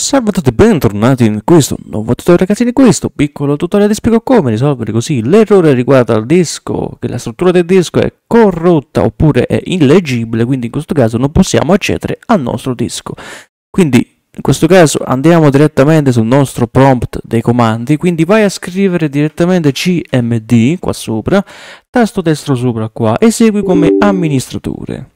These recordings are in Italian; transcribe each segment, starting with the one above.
Salve a tutti e bentornati in questo nuovo tutorial ragazzi in questo piccolo tutorial vi spiego come risolvere così l'errore riguardo al disco che la struttura del disco è corrotta oppure è illeggibile quindi in questo caso non possiamo accedere al nostro disco quindi in questo caso andiamo direttamente sul nostro prompt dei comandi quindi vai a scrivere direttamente cmd qua sopra tasto destro sopra qua e segui come amministratore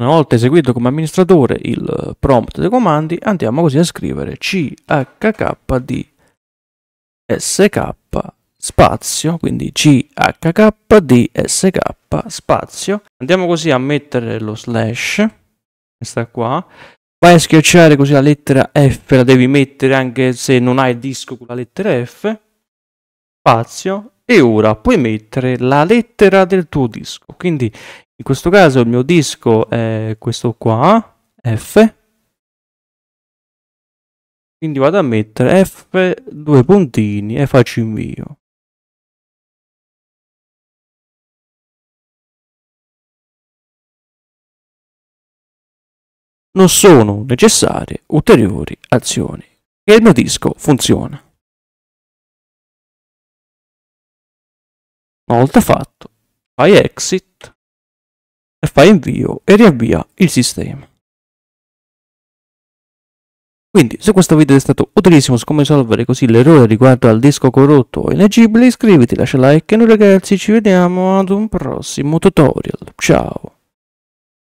una volta eseguito come amministratore il prompt dei comandi, andiamo così a scrivere chkd sk spazio, quindi chkdsk spazio. Andiamo così a mettere lo slash, questa qua. Vai a schiacciare così la lettera F, la devi mettere anche se non hai il disco con la lettera F. Spazio. E ora puoi mettere la lettera del tuo disco. Quindi in questo caso il mio disco è questo qua, F. Quindi vado a mettere F due puntini e faccio invio. non sono necessarie ulteriori azioni e il mio disco funziona. Una volta fatto, fai exit e fa invio e riavvia il sistema. Quindi se questo video è stato utilissimo su come risolvere così l'errore riguardo al disco corrotto o inlegibile iscriviti, lascia like e noi ragazzi ci vediamo ad un prossimo tutorial. Ciao!